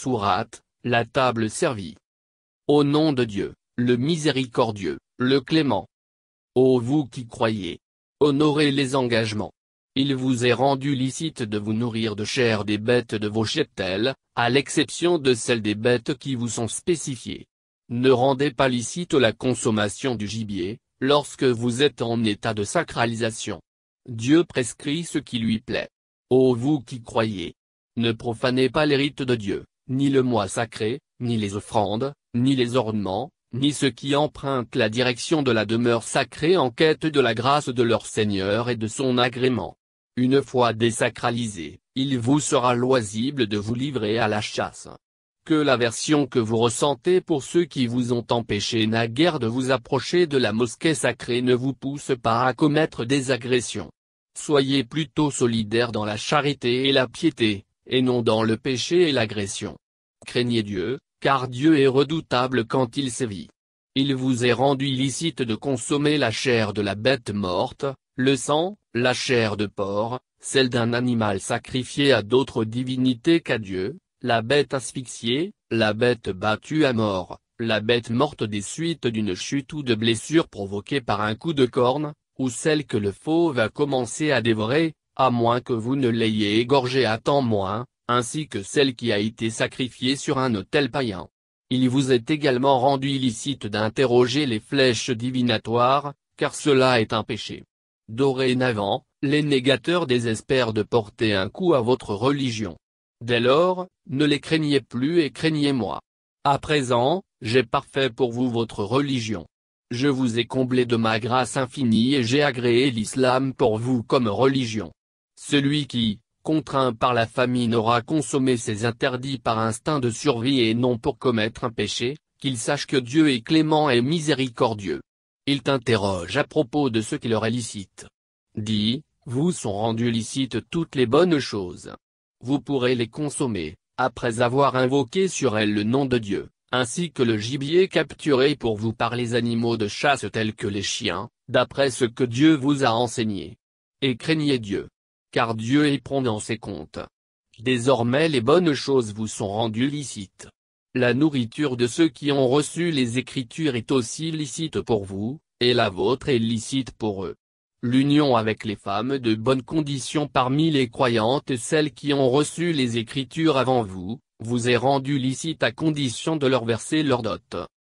Sourate, la table servie. Au nom de Dieu, le miséricordieux, le clément. Ô vous qui croyez, honorez les engagements. Il vous est rendu licite de vous nourrir de chair des bêtes de vos cheptels, à l'exception de celles des bêtes qui vous sont spécifiées. Ne rendez pas licite la consommation du gibier, lorsque vous êtes en état de sacralisation. Dieu prescrit ce qui lui plaît. Ô vous qui croyez, ne profanez pas les rites de Dieu, ni le mois sacré, ni les offrandes, ni les ornements, ni ceux qui empruntent la direction de la demeure sacrée en quête de la grâce de leur Seigneur et de son agrément. Une fois désacralisé, il vous sera loisible de vous livrer à la chasse. Que l'aversion que vous ressentez pour ceux qui vous ont empêché naguère de vous approcher de la mosquée sacrée ne vous pousse pas à commettre des agressions. Soyez plutôt solidaires dans la charité et la piété, et non dans le péché et l'agression. Craignez Dieu, car Dieu est redoutable quand il sévit. Il vous est rendu illicite de consommer la chair de la bête morte, le sang, la chair de porc, celle d'un animal sacrifié à d'autres divinités qu'à Dieu, la bête asphyxiée, la bête battue à mort, la bête morte des suites d'une chute ou de blessure provoquée par un coup de corne, ou celle que le fauve a commencé à dévorer, à moins que vous ne l'ayez égorgée à temps moins, ainsi que celle qui a été sacrifiée sur un autel païen. Il vous est également rendu illicite d'interroger les flèches divinatoires, car cela est un péché. Dorénavant, les négateurs désespèrent de porter un coup à votre religion. Dès lors, ne les craignez plus et craignez-moi. À présent, j'ai parfait pour vous votre religion. Je vous ai comblé de ma grâce infinie et j'ai agréé l'islam pour vous comme religion. Celui qui, contraint par la famine aura consommé ses interdits par instinct de survie et non pour commettre un péché, qu'il sache que Dieu est clément et miséricordieux. Il t'interroge à propos de ce qui leur est licite. Dis, vous sont rendues licites toutes les bonnes choses. Vous pourrez les consommer, après avoir invoqué sur elles le nom de Dieu, ainsi que le gibier capturé pour vous par les animaux de chasse tels que les chiens, d'après ce que Dieu vous a enseigné. Et craignez Dieu car Dieu est prend dans ses comptes. Désormais les bonnes choses vous sont rendues licites. La nourriture de ceux qui ont reçu les Écritures est aussi licite pour vous, et la vôtre est licite pour eux. L'union avec les femmes de bonnes condition parmi les croyantes et celles qui ont reçu les Écritures avant vous, vous est rendue licite à condition de leur verser leur dot.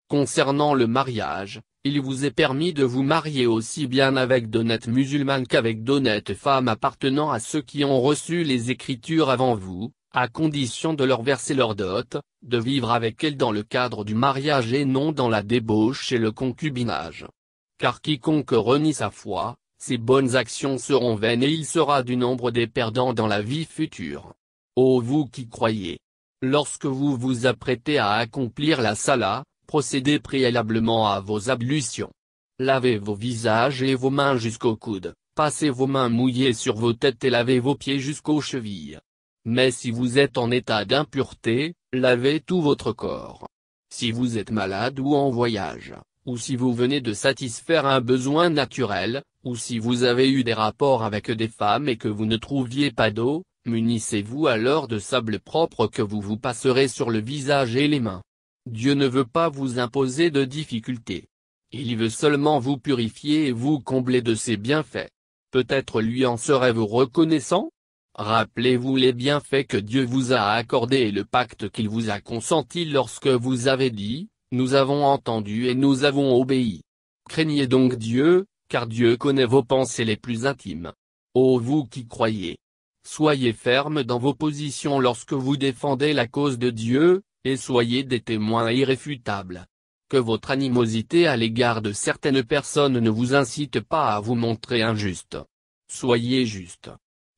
Concernant le mariage, il vous est permis de vous marier aussi bien avec d'honnêtes musulmanes qu'avec d'honnêtes femmes appartenant à ceux qui ont reçu les Écritures avant vous, à condition de leur verser leur dot, de vivre avec elles dans le cadre du mariage et non dans la débauche et le concubinage. Car quiconque renie sa foi, ses bonnes actions seront vaines et il sera du nombre des perdants dans la vie future. Ô vous qui croyez Lorsque vous vous apprêtez à accomplir la salah, procédez préalablement à vos ablutions. Lavez vos visages et vos mains jusqu'aux coudes, passez vos mains mouillées sur vos têtes et lavez vos pieds jusqu'aux chevilles. Mais si vous êtes en état d'impureté, lavez tout votre corps. Si vous êtes malade ou en voyage, ou si vous venez de satisfaire un besoin naturel, ou si vous avez eu des rapports avec des femmes et que vous ne trouviez pas d'eau, munissez-vous alors de sable propre que vous vous passerez sur le visage et les mains. Dieu ne veut pas vous imposer de difficultés. Il veut seulement vous purifier et vous combler de ses bienfaits. Peut-être lui en serez-vous reconnaissant Rappelez-vous les bienfaits que Dieu vous a accordés et le pacte qu'il vous a consenti lorsque vous avez dit, nous avons entendu et nous avons obéi. Craignez donc Dieu, car Dieu connaît vos pensées les plus intimes. Ô vous qui croyez Soyez fermes dans vos positions lorsque vous défendez la cause de Dieu, et soyez des témoins irréfutables. Que votre animosité à l'égard de certaines personnes ne vous incite pas à vous montrer injuste. Soyez juste.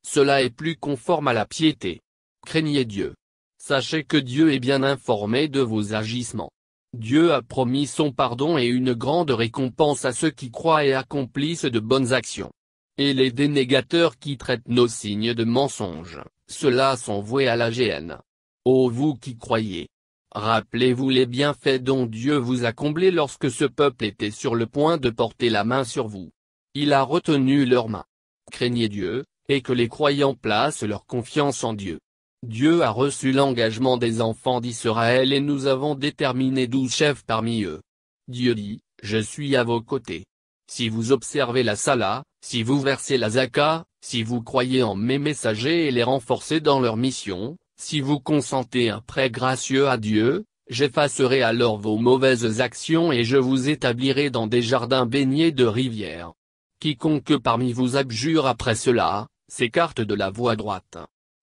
Cela est plus conforme à la piété. Craignez Dieu. Sachez que Dieu est bien informé de vos agissements. Dieu a promis son pardon et une grande récompense à ceux qui croient et accomplissent de bonnes actions. Et les dénégateurs qui traitent nos signes de mensonges, ceux-là sont voués à la géhenne. Ô vous qui croyez, Rappelez-vous les bienfaits dont Dieu vous a comblé lorsque ce peuple était sur le point de porter la main sur vous. Il a retenu leurs mains. Craignez Dieu, et que les croyants placent leur confiance en Dieu. Dieu a reçu l'engagement des enfants d'Israël et nous avons déterminé douze chefs parmi eux. Dieu dit, je suis à vos côtés. Si vous observez la Salah, si vous versez la Zaka, si vous croyez en mes messagers et les renforcez dans leur mission, si vous consentez un prêt gracieux à Dieu, j'effacerai alors vos mauvaises actions et je vous établirai dans des jardins baignés de rivières. Quiconque parmi vous abjure après cela, s'écarte de la voie droite.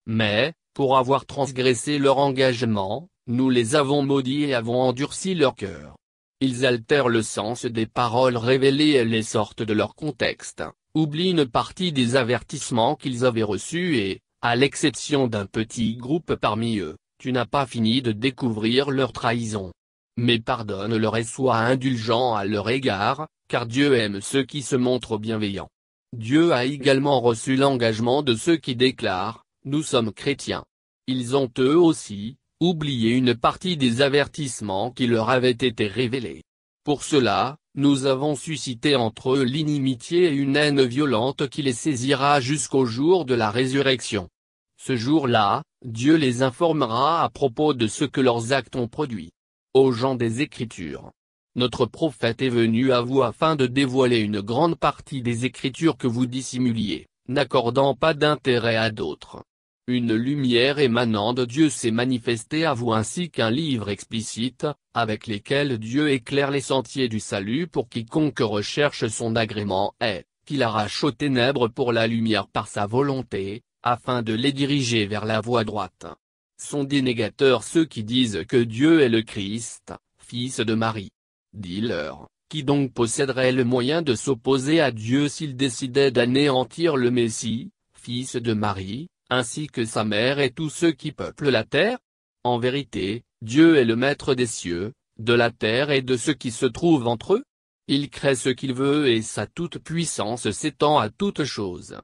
Mais, pour avoir transgressé leur engagement, nous les avons maudits et avons endurci leur cœur. Ils altèrent le sens des paroles révélées et les sortent de leur contexte, oublient une partie des avertissements qu'ils avaient reçus et, à l'exception d'un petit groupe parmi eux, tu n'as pas fini de découvrir leur trahison. Mais pardonne-leur et sois indulgent à leur égard, car Dieu aime ceux qui se montrent bienveillants. Dieu a également reçu l'engagement de ceux qui déclarent, nous sommes chrétiens. Ils ont eux aussi, oublié une partie des avertissements qui leur avaient été révélés. Pour cela, nous avons suscité entre eux l'inimitié et une haine violente qui les saisira jusqu'au jour de la résurrection. Ce jour-là, Dieu les informera à propos de ce que leurs actes ont produit. Aux gens des Écritures. Notre prophète est venu à vous afin de dévoiler une grande partie des Écritures que vous dissimuliez, n'accordant pas d'intérêt à d'autres. Une lumière émanant de Dieu s'est manifestée à vous ainsi qu'un livre explicite, avec lesquels Dieu éclaire les sentiers du salut pour quiconque recherche son agrément et, qu'il arrache aux ténèbres pour la lumière par sa volonté, afin de les diriger vers la voie droite. Sont des ceux qui disent que Dieu est le Christ, fils de Marie. Dis-leur, qui donc posséderait le moyen de s'opposer à Dieu s'il décidait d'anéantir le Messie, fils de Marie, ainsi que sa mère et tous ceux qui peuplent la terre En vérité, Dieu est le maître des cieux, de la terre et de ceux qui se trouvent entre eux. Il crée ce qu'il veut et sa toute-puissance s'étend à toutes chose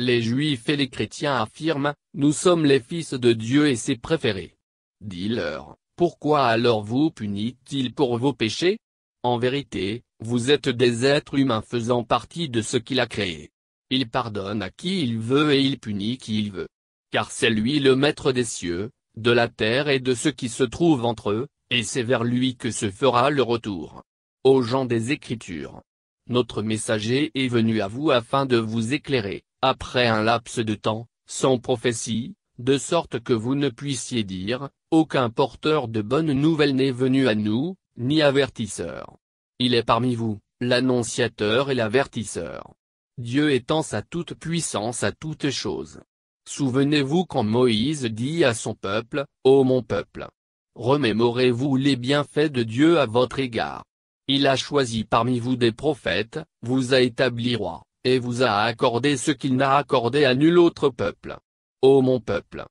les juifs et les chrétiens affirment, nous sommes les fils de Dieu et ses préférés. Dis-leur, pourquoi alors vous punit-il pour vos péchés En vérité, vous êtes des êtres humains faisant partie de ce qu'il a créé. Il pardonne à qui il veut et il punit qui il veut. Car c'est lui le maître des cieux, de la terre et de ce qui se trouve entre eux, et c'est vers lui que se fera le retour. Aux gens des Écritures. Notre messager est venu à vous afin de vous éclairer après un laps de temps, sans prophétie, de sorte que vous ne puissiez dire, aucun porteur de bonnes nouvelles n'est venu à nous, ni avertisseur. Il est parmi vous, l'annonciateur et l'avertisseur. Dieu étend sa toute puissance à toutes choses. Souvenez-vous quand Moïse dit à son peuple, Ô mon peuple Remémorez-vous les bienfaits de Dieu à votre égard. Il a choisi parmi vous des prophètes, vous a établi roi et vous a accordé ce qu'il n'a accordé à nul autre peuple. Ô mon peuple!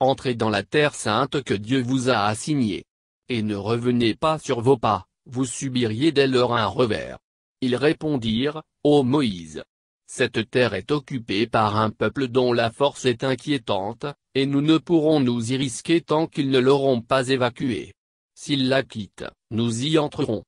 Entrez dans la terre sainte que Dieu vous a assignée. Et ne revenez pas sur vos pas, vous subiriez dès lors un revers. Ils répondirent, Ô Moïse! Cette terre est occupée par un peuple dont la force est inquiétante, et nous ne pourrons nous y risquer tant qu'ils ne l'auront pas évacuée. S'ils la quittent, nous y entrerons.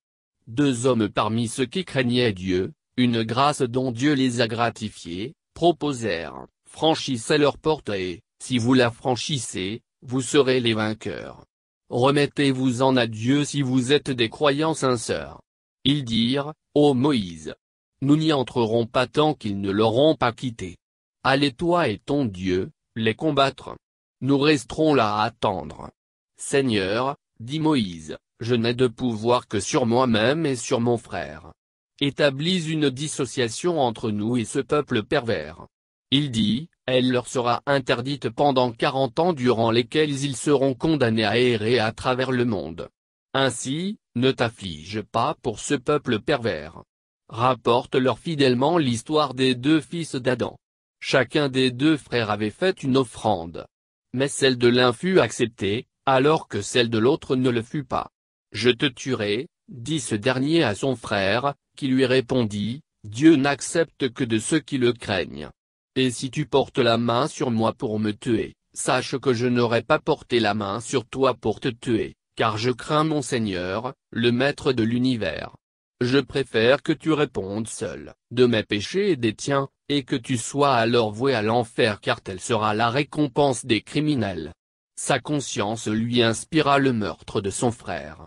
Deux hommes parmi ceux qui craignaient Dieu, une grâce dont Dieu les a gratifiés, proposèrent, franchissez leur porte et, si vous la franchissez, vous serez les vainqueurs. Remettez-vous en à Dieu si vous êtes des croyants sincères. Ils dirent, Ô Moïse, nous n'y entrerons pas tant qu'ils ne l'auront pas quitté. Allez toi et ton Dieu, les combattre. Nous resterons là à attendre. Seigneur, dit Moïse, je n'ai de pouvoir que sur moi-même et sur mon frère. Établis une dissociation entre nous et ce peuple pervers. Il dit, elle leur sera interdite pendant quarante ans durant lesquels ils seront condamnés à errer à travers le monde. Ainsi, ne t'afflige pas pour ce peuple pervers. Rapporte-leur fidèlement l'histoire des deux fils d'Adam. Chacun des deux frères avait fait une offrande. Mais celle de l'un fut acceptée, alors que celle de l'autre ne le fut pas. Je te tuerai, dit ce dernier à son frère, qui lui répondit, Dieu n'accepte que de ceux qui le craignent. Et si tu portes la main sur moi pour me tuer, sache que je n'aurais pas porté la main sur toi pour te tuer, car je crains mon Seigneur, le Maître de l'univers. Je préfère que tu répondes seul, de mes péchés et des tiens, et que tu sois alors voué à l'enfer car telle sera la récompense des criminels. Sa conscience lui inspira le meurtre de son frère.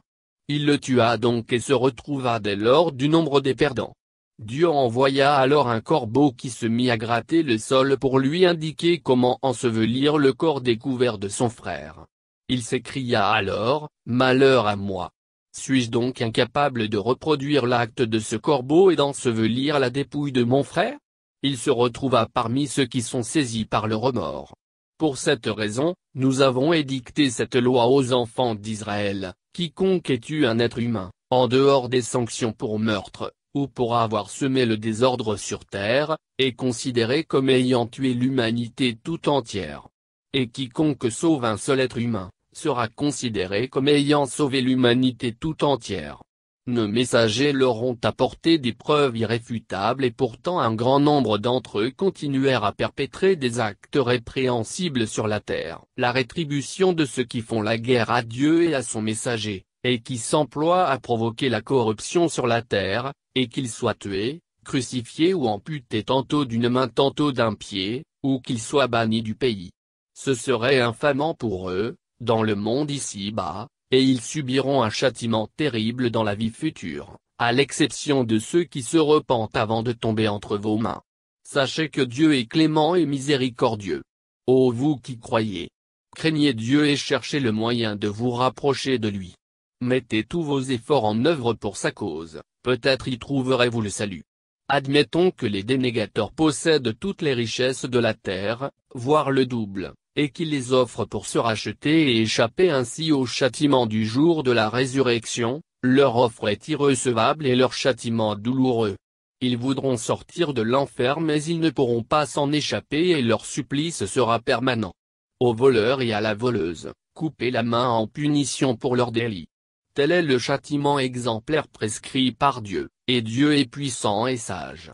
Il le tua donc et se retrouva dès lors du nombre des perdants. Dieu envoya alors un corbeau qui se mit à gratter le sol pour lui indiquer comment ensevelir le corps découvert de son frère. Il s'écria alors, Malheur à moi Suis-je donc incapable de reproduire l'acte de ce corbeau et d'ensevelir la dépouille de mon frère Il se retrouva parmi ceux qui sont saisis par le remords. Pour cette raison, nous avons édicté cette loi aux enfants d'Israël, quiconque ait un être humain, en dehors des sanctions pour meurtre, ou pour avoir semé le désordre sur terre, est considéré comme ayant tué l'humanité tout entière. Et quiconque sauve un seul être humain, sera considéré comme ayant sauvé l'humanité tout entière nos messagers leur ont apporté des preuves irréfutables et pourtant un grand nombre d'entre eux continuèrent à perpétrer des actes répréhensibles sur la terre. La rétribution de ceux qui font la guerre à Dieu et à son messager, et qui s'emploient à provoquer la corruption sur la terre, et qu'ils soient tués, crucifiés ou amputés tantôt d'une main tantôt d'un pied, ou qu'ils soient bannis du pays. Ce serait infamant pour eux, dans le monde ici-bas, et ils subiront un châtiment terrible dans la vie future, à l'exception de ceux qui se repentent avant de tomber entre vos mains. Sachez que Dieu est clément et miséricordieux. Ô vous qui croyez, craignez Dieu et cherchez le moyen de vous rapprocher de lui. Mettez tous vos efforts en œuvre pour sa cause, peut-être y trouverez-vous le salut. Admettons que les dénégateurs possèdent toutes les richesses de la terre, voire le double, et qui les offre pour se racheter et échapper ainsi au châtiment du jour de la résurrection, leur offre est irrecevable et leur châtiment douloureux. Ils voudront sortir de l'enfer mais ils ne pourront pas s'en échapper et leur supplice sera permanent. Au voleur et à la voleuse, coupez la main en punition pour leur délit. Tel est le châtiment exemplaire prescrit par Dieu, et Dieu est puissant et sage.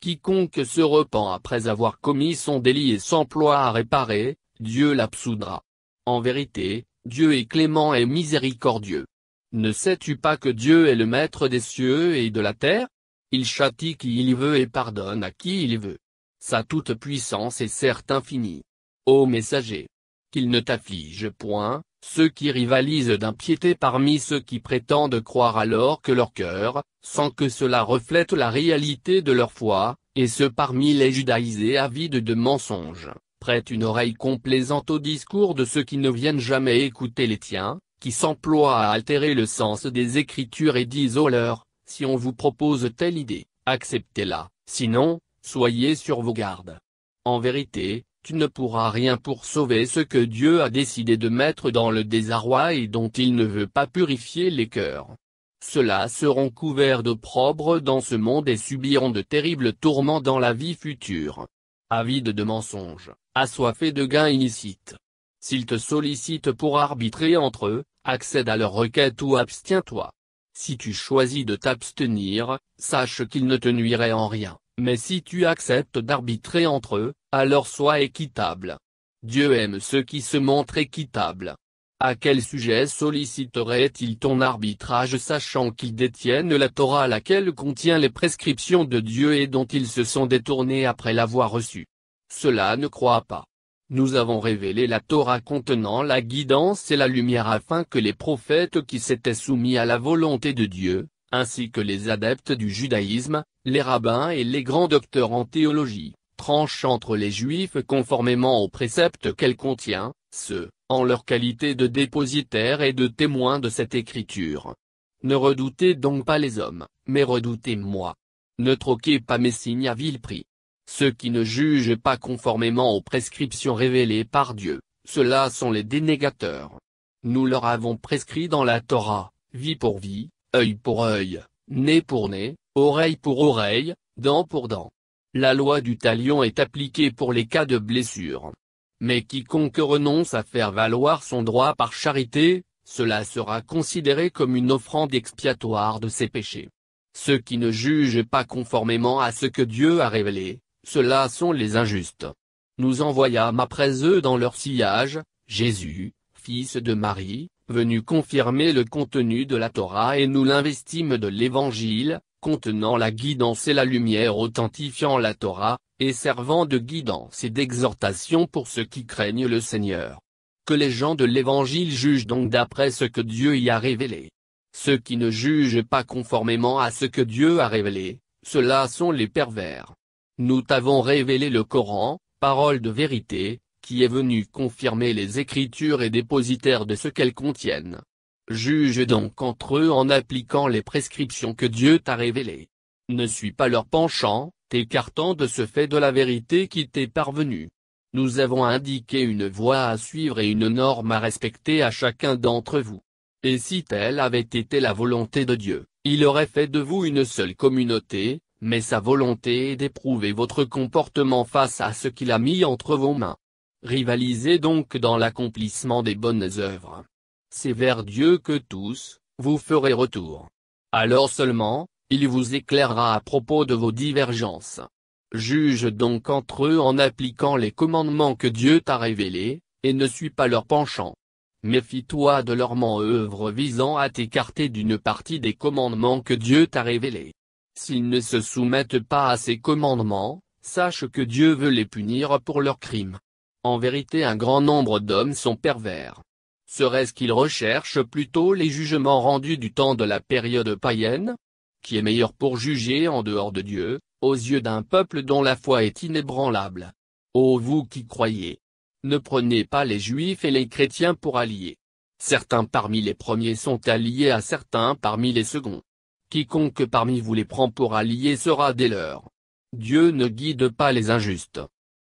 Quiconque se repent après avoir commis son délit et s'emploie à réparer, Dieu l'absoudra. En vérité, Dieu est clément et miséricordieux. Ne sais-tu pas que Dieu est le maître des cieux et de la terre Il châtie qui il veut et pardonne à qui il veut. Sa toute-puissance est certes infinie. Ô messager Qu'il ne t'afflige point, ceux qui rivalisent d'impiété parmi ceux qui prétendent croire alors que leur cœur, sans que cela reflète la réalité de leur foi, et ceux parmi les judaïsés avides de mensonges prête une oreille complaisante au discours de ceux qui ne viennent jamais écouter les tiens, qui s'emploient à altérer le sens des Écritures et disent aux oh leurs, si on vous propose telle idée, acceptez-la, sinon, soyez sur vos gardes. En vérité, tu ne pourras rien pour sauver ce que Dieu a décidé de mettre dans le désarroi et dont il ne veut pas purifier les cœurs. Ceux-là seront couverts d'opprobre dans ce monde et subiront de terribles tourments dans la vie future. Avide de mensonges, Assoiffé de gains illicites. S'ils te sollicitent pour arbitrer entre eux, accède à leur requête ou abstiens-toi. Si tu choisis de t'abstenir, sache qu'ils ne te nuiraient en rien, mais si tu acceptes d'arbitrer entre eux, alors sois équitable. Dieu aime ceux qui se montrent équitables. À quel sujet solliciterait-il ton arbitrage sachant qu'ils détiennent la Torah laquelle contient les prescriptions de Dieu et dont ils se sont détournés après l'avoir reçue cela ne croit pas. Nous avons révélé la Torah contenant la guidance et la lumière afin que les prophètes qui s'étaient soumis à la volonté de Dieu, ainsi que les adeptes du judaïsme, les rabbins et les grands docteurs en théologie, tranchent entre les juifs conformément aux préceptes qu'elle contient, ceux, en leur qualité de dépositaires et de témoins de cette écriture. Ne redoutez donc pas les hommes, mais redoutez-moi. Ne troquez pas mes signes à vil prix. Ceux qui ne jugent pas conformément aux prescriptions révélées par Dieu, ceux-là sont les dénégateurs. Nous leur avons prescrit dans la Torah, vie pour vie, œil pour œil, nez pour nez, oreille pour oreille, dent pour dent. La loi du talion est appliquée pour les cas de blessure. Mais quiconque renonce à faire valoir son droit par charité, cela sera considéré comme une offrande expiatoire de ses péchés. Ceux qui ne jugent pas conformément à ce que Dieu a révélé, cela sont les injustes. Nous envoyâmes après eux dans leur sillage, Jésus, fils de Marie, venu confirmer le contenu de la Torah et nous l'investîmes de l'Évangile, contenant la guidance et la lumière authentifiant la Torah, et servant de guidance et d'exhortation pour ceux qui craignent le Seigneur. Que les gens de l'Évangile jugent donc d'après ce que Dieu y a révélé. Ceux qui ne jugent pas conformément à ce que Dieu a révélé, ceux sont les pervers. Nous t'avons révélé le Coran, parole de vérité, qui est venu confirmer les Écritures et dépositaires de ce qu'elles contiennent. Juge donc entre eux en appliquant les prescriptions que Dieu t'a révélées. Ne suis pas leur penchant, t'écartant de ce fait de la vérité qui t'est parvenue. Nous avons indiqué une voie à suivre et une norme à respecter à chacun d'entre vous. Et si telle avait été la volonté de Dieu, il aurait fait de vous une seule communauté, mais sa volonté est d'éprouver votre comportement face à ce qu'il a mis entre vos mains. Rivalisez donc dans l'accomplissement des bonnes œuvres. C'est vers Dieu que tous, vous ferez retour. Alors seulement, il vous éclairera à propos de vos divergences. Juge donc entre eux en appliquant les commandements que Dieu t'a révélés, et ne suis pas leur penchant. Méfie-toi de leurs manœuvres visant à t'écarter d'une partie des commandements que Dieu t'a révélés. S'ils ne se soumettent pas à ses commandements, sache que Dieu veut les punir pour leurs crimes. En vérité un grand nombre d'hommes sont pervers. Serait-ce qu'ils recherchent plutôt les jugements rendus du temps de la période païenne Qui est meilleur pour juger en dehors de Dieu, aux yeux d'un peuple dont la foi est inébranlable Ô vous qui croyez Ne prenez pas les juifs et les chrétiens pour alliés. Certains parmi les premiers sont alliés à certains parmi les seconds. Quiconque parmi vous les prend pour alliés sera des leurs. Dieu ne guide pas les injustes.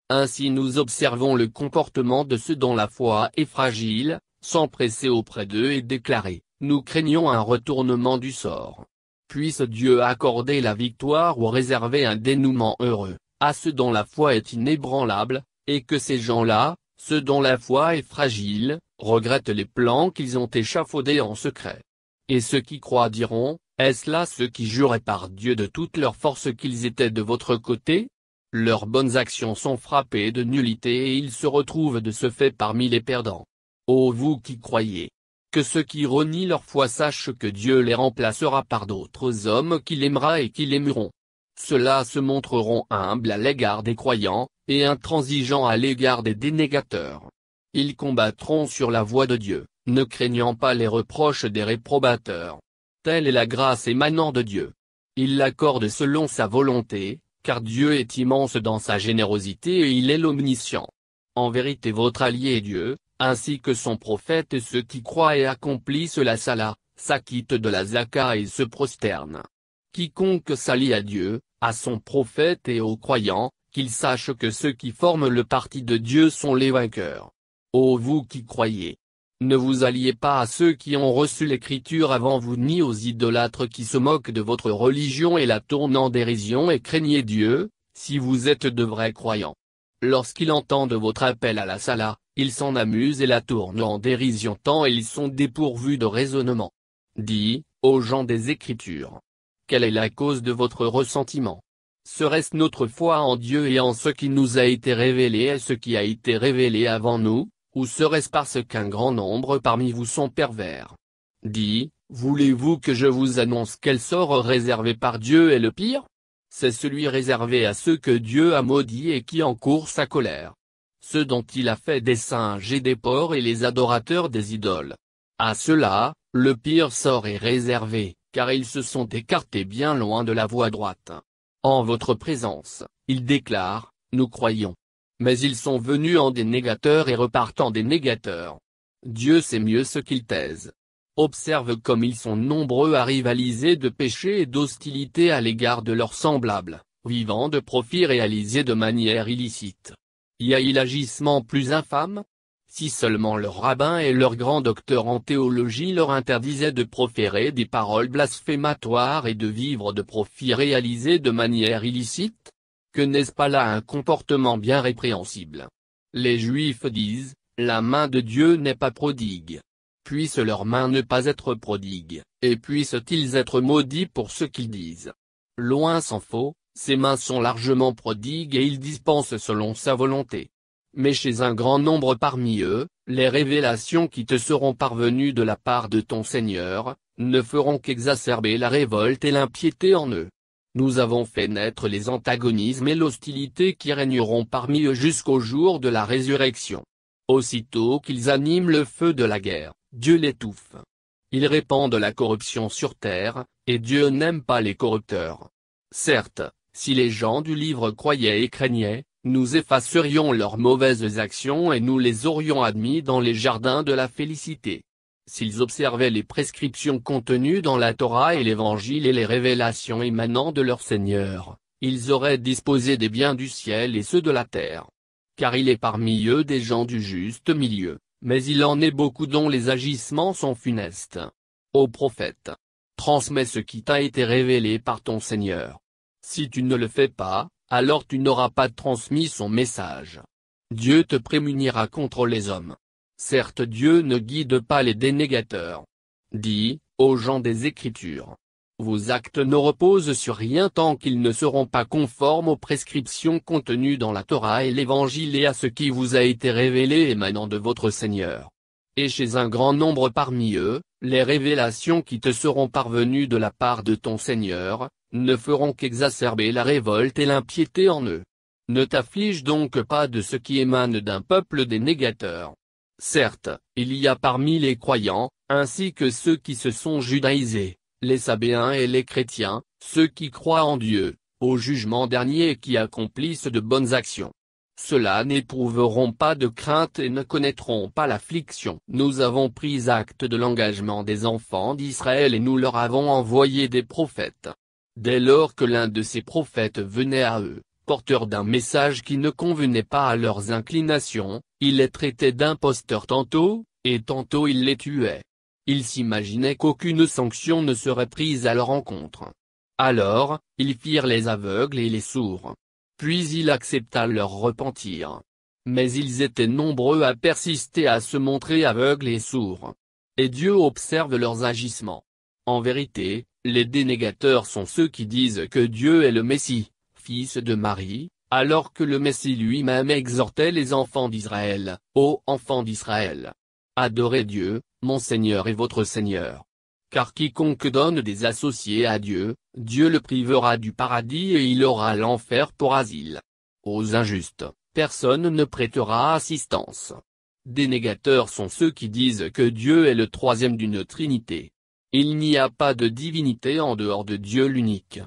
Ainsi nous observons le comportement de ceux dont la foi est fragile, s'empresser auprès d'eux et déclarer, nous craignons un retournement du sort. Puisse Dieu accorder la victoire ou réserver un dénouement heureux, à ceux dont la foi est inébranlable, et que ces gens-là, ceux dont la foi est fragile, regrettent les plans qu'ils ont échafaudés en secret. Et ceux qui croient diront, est-ce là ceux qui juraient par Dieu de toute leur force qu'ils étaient de votre côté Leurs bonnes actions sont frappées de nullité et ils se retrouvent de ce fait parmi les perdants. Ô oh vous qui croyez que ceux qui renient leur foi sachent que Dieu les remplacera par d'autres hommes qu'il aimera et qu'il aimeront. Ceux-là se montreront humbles à l'égard des croyants, et intransigeants à l'égard des dénégateurs. Ils combattront sur la voie de Dieu, ne craignant pas les reproches des réprobateurs. Telle est la grâce émanant de Dieu. Il l'accorde selon sa volonté, car Dieu est immense dans sa générosité et il est l'omniscient. En vérité votre allié est Dieu, ainsi que son prophète et ceux qui croient et accomplissent la salah, s'acquittent de la zaka et se prosternent. Quiconque s'allie à Dieu, à son prophète et aux croyants, qu'il sache que ceux qui forment le parti de Dieu sont les vainqueurs. Ô vous qui croyez ne vous alliez pas à ceux qui ont reçu l'écriture avant vous ni aux idolâtres qui se moquent de votre religion et la tournent en dérision et craignez Dieu, si vous êtes de vrais croyants. Lorsqu'ils entendent votre appel à la sala, ils s'en amusent et la tournent en dérision tant ils sont dépourvus de raisonnement. Dis, aux gens des Écritures. Quelle est la cause de votre ressentiment Serait-ce notre foi en Dieu et en ce qui nous a été révélé et ce qui a été révélé avant nous ou serait-ce parce qu'un grand nombre parmi vous sont pervers Dis, voulez-vous que je vous annonce quel sort réservé par Dieu est le pire C'est celui réservé à ceux que Dieu a maudits et qui encourent sa colère. Ceux dont il a fait des singes et des porcs et les adorateurs des idoles. À ceux-là, le pire sort est réservé, car ils se sont écartés bien loin de la voie droite. En votre présence, il déclare, nous croyons. Mais ils sont venus en des négateurs et repartent en des négateurs. Dieu sait mieux ce qu'ils taisent. Observe comme ils sont nombreux à rivaliser de péché et d'hostilité à l'égard de leurs semblables, vivant de profits réalisés de manière illicite. Y a-il t agissement plus infâme Si seulement leurs rabbins et leurs grand docteur en théologie leur interdisaient de proférer des paroles blasphématoires et de vivre de profits réalisés de manière illicite que n'est-ce pas là un comportement bien répréhensible Les Juifs disent, la main de Dieu n'est pas prodigue. Puissent leurs mains ne pas être prodigue, et puissent-ils être maudits pour ce qu'ils disent. Loin s'en faut, ses mains sont largement prodigues et ils dispensent selon sa volonté. Mais chez un grand nombre parmi eux, les révélations qui te seront parvenues de la part de ton Seigneur, ne feront qu'exacerber la révolte et l'impiété en eux. Nous avons fait naître les antagonismes et l'hostilité qui régneront parmi eux jusqu'au jour de la résurrection. Aussitôt qu'ils animent le feu de la guerre, Dieu l'étouffe. Ils répandent la corruption sur terre, et Dieu n'aime pas les corrupteurs. Certes, si les gens du livre croyaient et craignaient, nous effacerions leurs mauvaises actions et nous les aurions admis dans les jardins de la félicité s'ils observaient les prescriptions contenues dans la Torah et l'Évangile et les révélations émanant de leur Seigneur, ils auraient disposé des biens du ciel et ceux de la terre. Car il est parmi eux des gens du juste milieu, mais il en est beaucoup dont les agissements sont funestes. Ô prophète, transmets ce qui t'a été révélé par ton Seigneur. Si tu ne le fais pas, alors tu n'auras pas transmis son message. Dieu te prémunira contre les hommes. Certes Dieu ne guide pas les dénégateurs. Dit, aux gens des Écritures. Vos actes ne reposent sur rien tant qu'ils ne seront pas conformes aux prescriptions contenues dans la Torah et l'Évangile et à ce qui vous a été révélé émanant de votre Seigneur. Et chez un grand nombre parmi eux, les révélations qui te seront parvenues de la part de ton Seigneur, ne feront qu'exacerber la révolte et l'impiété en eux. Ne t'afflige donc pas de ce qui émane d'un peuple des Certes, il y a parmi les croyants, ainsi que ceux qui se sont judaïsés, les Sabéens et les chrétiens, ceux qui croient en Dieu, au jugement dernier et qui accomplissent de bonnes actions. Cela n'éprouveront pas de crainte et ne connaîtront pas l'affliction. Nous avons pris acte de l'engagement des enfants d'Israël et nous leur avons envoyé des prophètes. Dès lors que l'un de ces prophètes venait à eux, porteur d'un message qui ne convenait pas à leurs inclinations, il les traitait d'imposteurs tantôt, et tantôt il les tuait. Il s'imaginait qu'aucune sanction ne serait prise à leur encontre. Alors, ils firent les aveugles et les sourds. Puis il accepta leur repentir. Mais ils étaient nombreux à persister à se montrer aveugles et sourds. Et Dieu observe leurs agissements. En vérité, les dénégateurs sont ceux qui disent que Dieu est le Messie, fils de Marie, alors que le Messie lui-même exhortait les enfants d'Israël, Ô enfants d'Israël Adorez Dieu, mon Seigneur et votre Seigneur. Car quiconque donne des associés à Dieu, Dieu le privera du paradis et il aura l'enfer pour asile. Aux injustes, personne ne prêtera assistance. Des négateurs sont ceux qui disent que Dieu est le troisième d'une trinité. Il n'y a pas de divinité en dehors de Dieu l'unique.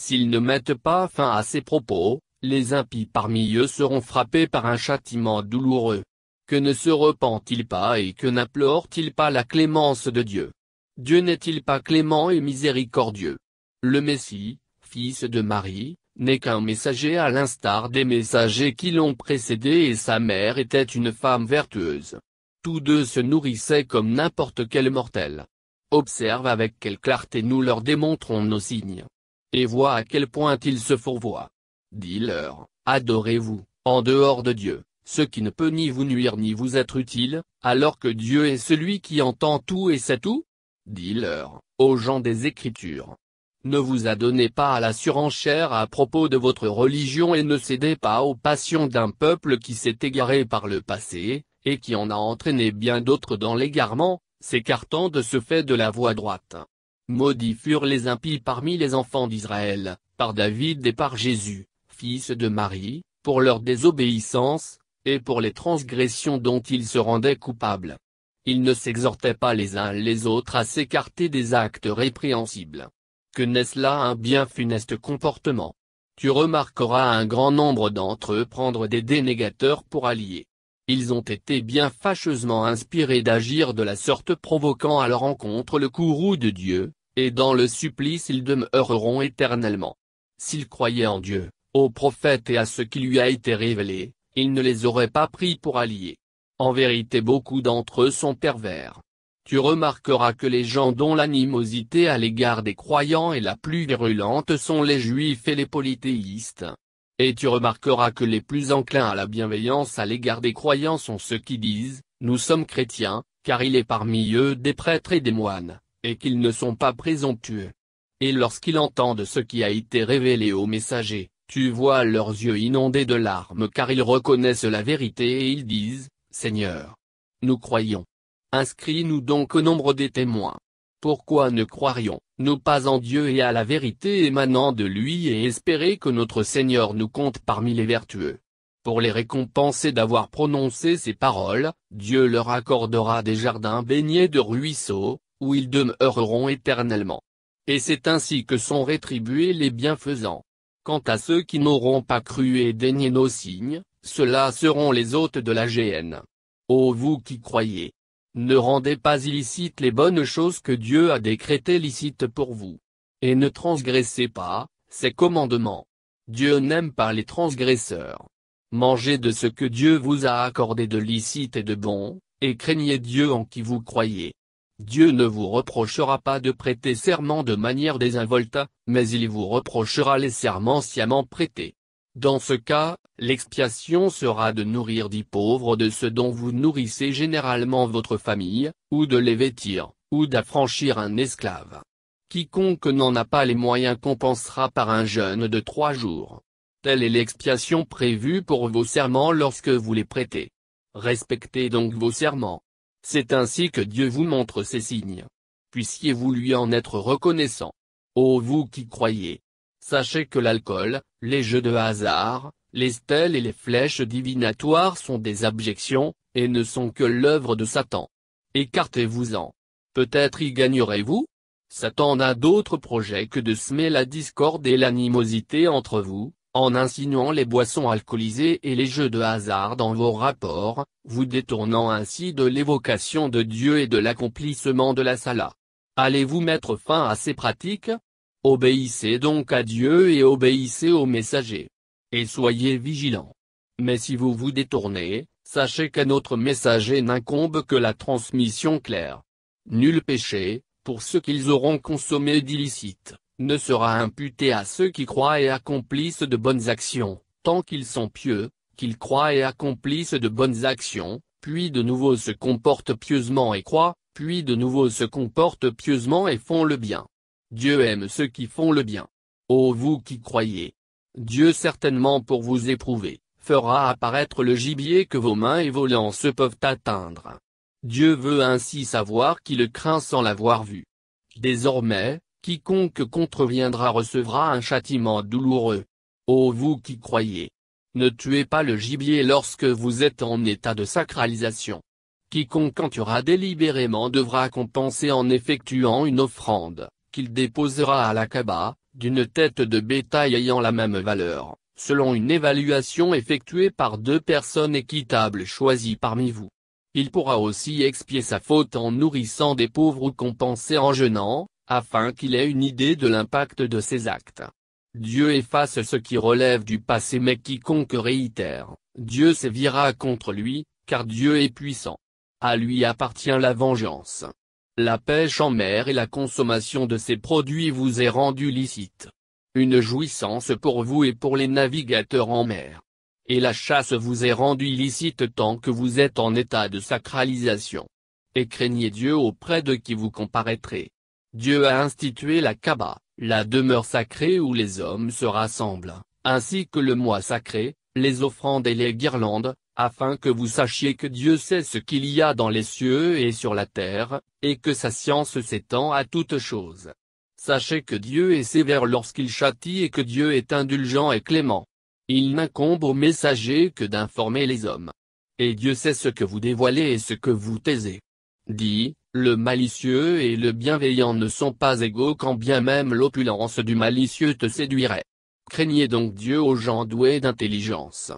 S'ils ne mettent pas fin à ces propos, les impies parmi eux seront frappés par un châtiment douloureux. Que ne se repent-il pas et que n'implore-t-il pas la clémence de Dieu Dieu n'est-il pas clément et miséricordieux Le Messie, fils de Marie, n'est qu'un messager à l'instar des messagers qui l'ont précédé et sa mère était une femme vertueuse. Tous deux se nourrissaient comme n'importe quel mortel. Observe avec quelle clarté nous leur démontrons nos signes. Et vois à quel point ils se fourvoient. Dis-leur, adorez-vous, en dehors de Dieu, ce qui ne peut ni vous nuire ni vous être utile, alors que Dieu est celui qui entend tout et sait tout Dis-leur, aux gens des Écritures. Ne vous adonnez pas à la surenchère à propos de votre religion et ne cédez pas aux passions d'un peuple qui s'est égaré par le passé, et qui en a entraîné bien d'autres dans l'égarement, s'écartant de ce fait de la voie droite. Maudits furent les impies parmi les enfants d'Israël, par David et par Jésus fils de Marie, pour leur désobéissance, et pour les transgressions dont ils se rendaient coupables. Ils ne s'exhortaient pas les uns les autres à s'écarter des actes répréhensibles. Que n'est-ce là un bien funeste comportement Tu remarqueras un grand nombre d'entre eux prendre des dénégateurs pour alliés. Ils ont été bien fâcheusement inspirés d'agir de la sorte provoquant à leur encontre le courroux de Dieu, et dans le supplice ils demeureront éternellement. S'ils croyaient en Dieu, au prophète et à ce qui lui a été révélé, il ne les aurait pas pris pour alliés. En vérité beaucoup d'entre eux sont pervers. Tu remarqueras que les gens dont l'animosité à l'égard des croyants est la plus virulente sont les juifs et les polythéistes. Et tu remarqueras que les plus enclins à la bienveillance à l'égard des croyants sont ceux qui disent, nous sommes chrétiens, car il est parmi eux des prêtres et des moines, et qu'ils ne sont pas présomptueux. Et lorsqu'ils entendent ce qui a été révélé aux messagers, tu vois leurs yeux inondés de larmes car ils reconnaissent la vérité et ils disent, Seigneur. Nous croyons. Inscris-nous donc au nombre des témoins. Pourquoi ne croirions-nous pas en Dieu et à la vérité émanant de lui et espérer que notre Seigneur nous compte parmi les vertueux Pour les récompenser d'avoir prononcé ces paroles, Dieu leur accordera des jardins baignés de ruisseaux, où ils demeureront éternellement. Et c'est ainsi que sont rétribués les bienfaisants. Quant à ceux qui n'auront pas cru et daigné nos signes, ceux-là seront les hôtes de la GN. Ô vous qui croyez ne rendez pas illicites les bonnes choses que Dieu a décrétées licites pour vous. Et ne transgressez pas, ses commandements. Dieu n'aime pas les transgresseurs. Mangez de ce que Dieu vous a accordé de licite et de bon, et craignez Dieu en qui vous croyez. Dieu ne vous reprochera pas de prêter serment de manière désinvolte, mais il vous reprochera les serments sciemment prêtés. Dans ce cas, l'expiation sera de nourrir dix pauvres de ce dont vous nourrissez généralement votre famille, ou de les vêtir, ou d'affranchir un esclave. Quiconque n'en a pas les moyens compensera par un jeûne de trois jours. Telle est l'expiation prévue pour vos serments lorsque vous les prêtez. Respectez donc vos serments. C'est ainsi que Dieu vous montre ses signes. Puissiez-vous lui en être reconnaissant. Ô vous qui croyez. Sachez que l'alcool, les jeux de hasard, les stèles et les flèches divinatoires sont des abjections, et ne sont que l'œuvre de Satan. Écartez-vous-en. Peut-être y gagnerez-vous Satan n'a d'autres projets que de semer la discorde et l'animosité entre vous, en insinuant les boissons alcoolisées et les jeux de hasard dans vos rapports, vous détournant ainsi de l'évocation de Dieu et de l'accomplissement de la Salah. Allez-vous mettre fin à ces pratiques Obéissez donc à Dieu et obéissez aux messagers. Et soyez vigilants. Mais si vous vous détournez, sachez qu'à notre messager n'incombe que la transmission claire. Nul péché, pour ce qu'ils auront consommé d'illicite ne sera imputé à ceux qui croient et accomplissent de bonnes actions, tant qu'ils sont pieux, qu'ils croient et accomplissent de bonnes actions, puis de nouveau se comportent pieusement et croient, puis de nouveau se comportent pieusement et font le bien. Dieu aime ceux qui font le bien. Ô vous qui croyez Dieu certainement pour vous éprouver, fera apparaître le gibier que vos mains et vos lances peuvent atteindre. Dieu veut ainsi savoir qui le craint sans l'avoir vu. Désormais, Quiconque contreviendra recevra un châtiment douloureux. Ô vous qui croyez Ne tuez pas le gibier lorsque vous êtes en état de sacralisation. Quiconque en tuera délibérément devra compenser en effectuant une offrande, qu'il déposera à la Kaba, d'une tête de bétail ayant la même valeur, selon une évaluation effectuée par deux personnes équitables choisies parmi vous. Il pourra aussi expier sa faute en nourrissant des pauvres ou compenser en jeûnant, afin qu'il ait une idée de l'impact de ses actes. Dieu efface ce qui relève du passé mais quiconque réitère, Dieu sévira contre lui, car Dieu est puissant. À lui appartient la vengeance. La pêche en mer et la consommation de ses produits vous est rendue licite. Une jouissance pour vous et pour les navigateurs en mer. Et la chasse vous est rendue licite tant que vous êtes en état de sacralisation. Et craignez Dieu auprès de qui vous comparaîtrez. Dieu a institué la Kaaba, la demeure sacrée où les hommes se rassemblent, ainsi que le mois sacré, les offrandes et les guirlandes, afin que vous sachiez que Dieu sait ce qu'il y a dans les cieux et sur la terre, et que sa science s'étend à toutes choses. Sachez que Dieu est sévère lorsqu'il châtie et que Dieu est indulgent et clément. Il n'incombe aux messagers que d'informer les hommes. Et Dieu sait ce que vous dévoilez et ce que vous taisez. Dit. Le malicieux et le bienveillant ne sont pas égaux quand bien même l'opulence du malicieux te séduirait. Craignez donc Dieu aux gens doués d'intelligence.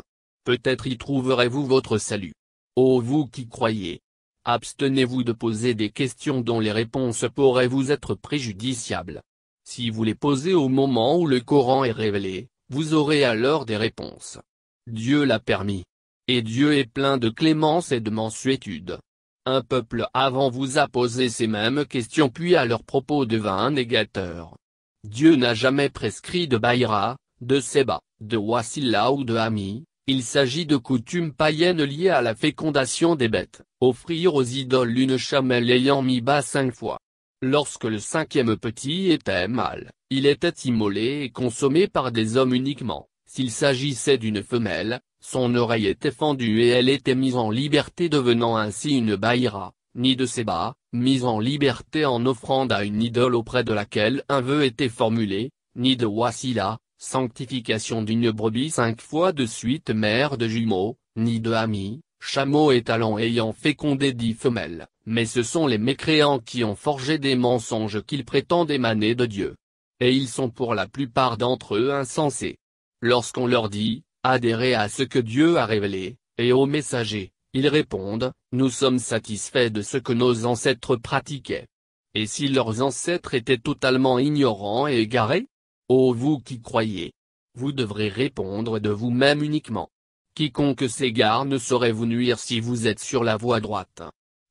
Peut-être y trouverez-vous votre salut. Ô vous qui croyez. Abstenez-vous de poser des questions dont les réponses pourraient vous être préjudiciables. Si vous les posez au moment où le Coran est révélé, vous aurez alors des réponses. Dieu l'a permis. Et Dieu est plein de clémence et de mansuétude. Un peuple avant vous a posé ces mêmes questions puis à leur propos devint un négateur. Dieu n'a jamais prescrit de Baïra, de seba, de wasilla ou de Ami, il s'agit de coutumes païennes liées à la fécondation des bêtes, offrir aux idoles une chamelle ayant mis bas cinq fois. Lorsque le cinquième petit était mâle, il était immolé et consommé par des hommes uniquement, s'il s'agissait d'une femelle, son oreille était fendue et elle était mise en liberté devenant ainsi une baïra, ni de Séba, mise en liberté en offrande à une idole auprès de laquelle un vœu était formulé, ni de Wasila, sanctification d'une brebis cinq fois de suite mère de jumeaux, ni de amis, chameau et talents ayant fécondé dix femelles, mais ce sont les mécréants qui ont forgé des mensonges qu'ils prétendent émaner de Dieu. Et ils sont pour la plupart d'entre eux insensés. Lorsqu'on leur dit, adhérer à ce que Dieu a révélé, et aux messagers, ils répondent, nous sommes satisfaits de ce que nos ancêtres pratiquaient. Et si leurs ancêtres étaient totalement ignorants et égarés Ô vous qui croyez Vous devrez répondre de vous-même uniquement. Quiconque s'égare ne saurait vous nuire si vous êtes sur la voie droite.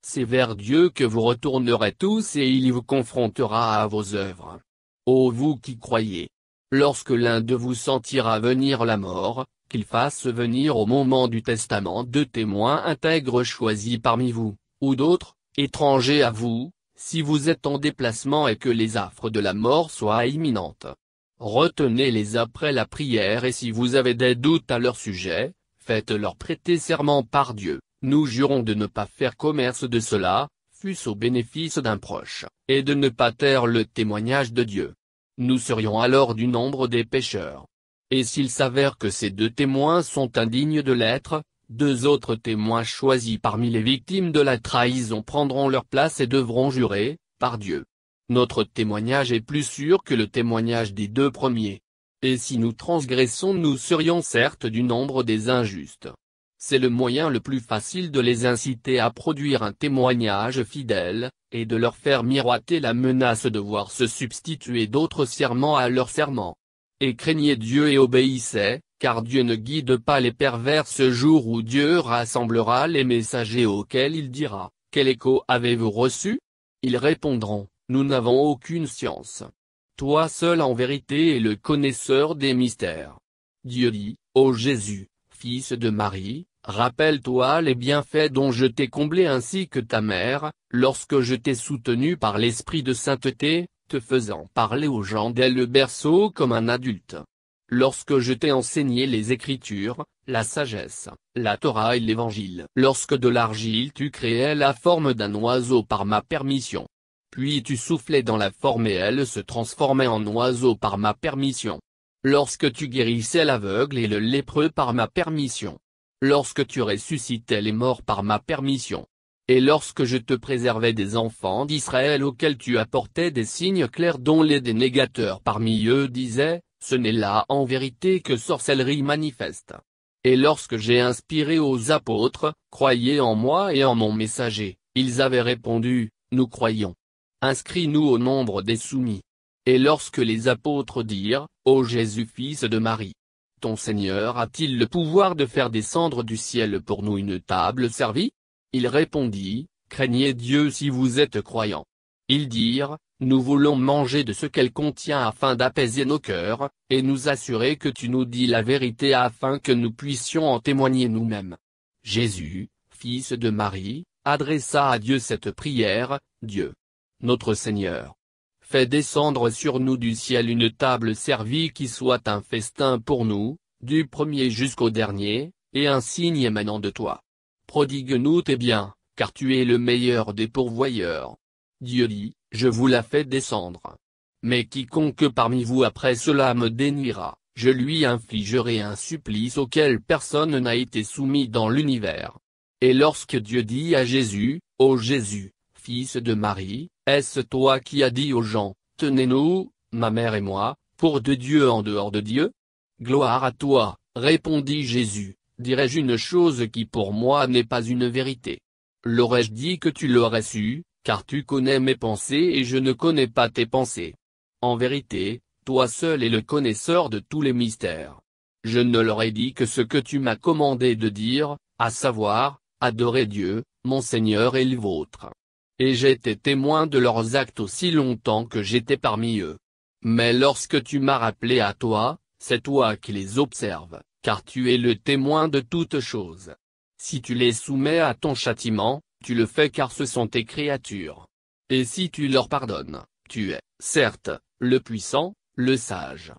C'est vers Dieu que vous retournerez tous et il vous confrontera à vos œuvres. Ô vous qui croyez Lorsque l'un de vous sentira venir la mort, qu'il fasse venir au moment du testament deux témoins intègres choisis parmi vous, ou d'autres, étrangers à vous, si vous êtes en déplacement et que les affres de la mort soient imminentes. Retenez-les après la prière et si vous avez des doutes à leur sujet, faites-leur prêter serment par Dieu, nous jurons de ne pas faire commerce de cela, fût-ce au bénéfice d'un proche, et de ne pas taire le témoignage de Dieu. Nous serions alors du nombre des pécheurs et s'il s'avère que ces deux témoins sont indignes de l'être, deux autres témoins choisis parmi les victimes de la trahison prendront leur place et devront jurer, par Dieu. Notre témoignage est plus sûr que le témoignage des deux premiers. Et si nous transgressons nous serions certes du nombre des injustes. C'est le moyen le plus facile de les inciter à produire un témoignage fidèle, et de leur faire miroiter la menace de voir se substituer d'autres serments à leur serment et craignez Dieu et obéissez, car Dieu ne guide pas les pervers ce jour où Dieu rassemblera les messagers auxquels il dira, Quel écho avez-vous reçu Ils répondront, Nous n'avons aucune science. Toi seul en vérité es le connaisseur des mystères. Dieu dit, Ô Jésus, fils de Marie, rappelle-toi les bienfaits dont je t'ai comblé ainsi que ta mère, lorsque je t'ai soutenu par l'esprit de sainteté, te faisant parler aux gens dès le berceau comme un adulte. Lorsque je t'ai enseigné les Écritures, la sagesse, la Torah et l'Évangile. Lorsque de l'argile tu créais la forme d'un oiseau par ma permission. Puis tu soufflais dans la forme et elle se transformait en oiseau par ma permission. Lorsque tu guérissais l'aveugle et le lépreux par ma permission. Lorsque tu ressuscitais les morts par ma permission et lorsque je te préservais des enfants d'Israël auxquels tu apportais des signes clairs dont les dénégateurs parmi eux disaient, ce n'est là en vérité que sorcellerie manifeste. Et lorsque j'ai inspiré aux apôtres, croyez en moi et en mon messager, ils avaient répondu, nous croyons. Inscris-nous au nombre des soumis. Et lorsque les apôtres dirent, Ô Jésus fils de Marie, ton Seigneur a-t-il le pouvoir de faire descendre du ciel pour nous une table servie il répondit, Craignez Dieu si vous êtes croyants. Ils dirent, Nous voulons manger de ce qu'elle contient afin d'apaiser nos cœurs, et nous assurer que tu nous dis la vérité afin que nous puissions en témoigner nous-mêmes. Jésus, fils de Marie, adressa à Dieu cette prière, Dieu. Notre Seigneur. Fais descendre sur nous du ciel une table servie qui soit un festin pour nous, du premier jusqu'au dernier, et un signe émanant de toi prodigue-nous tes biens, car tu es le meilleur des pourvoyeurs. Dieu dit, je vous la fais descendre. Mais quiconque parmi vous après cela me déniera, je lui infligerai un supplice auquel personne n'a été soumis dans l'univers. Et lorsque Dieu dit à Jésus, Ô Jésus, fils de Marie, est-ce toi qui as dit aux gens, Tenez-nous, ma mère et moi, pour de Dieu en dehors de Dieu Gloire à toi, répondit Jésus dirais-je une chose qui pour moi n'est pas une vérité L'aurais-je dit que tu l'aurais su, car tu connais mes pensées et je ne connais pas tes pensées. En vérité, toi seul es le connaisseur de tous les mystères. Je ne leur ai dit que ce que tu m'as commandé de dire, à savoir, adorer Dieu, mon Seigneur et le vôtre. Et j'étais témoin de leurs actes aussi longtemps que j'étais parmi eux. Mais lorsque tu m'as rappelé à toi, c'est toi qui les observes, car tu es le témoin de toutes choses. Si tu les soumets à ton châtiment, tu le fais car ce sont tes créatures. Et si tu leur pardonnes, tu es, certes, le puissant, le sage.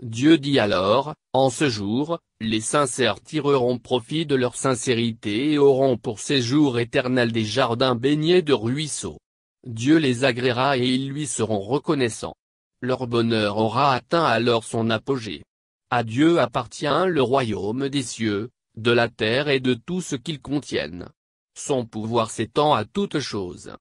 Dieu dit alors, en ce jour, les sincères tireront profit de leur sincérité et auront pour séjour éternel des jardins baignés de ruisseaux. Dieu les agréera et ils lui seront reconnaissants. Leur bonheur aura atteint alors son apogée. À Dieu appartient le royaume des cieux, de la terre et de tout ce qu'ils contiennent. Son pouvoir s'étend à toutes choses.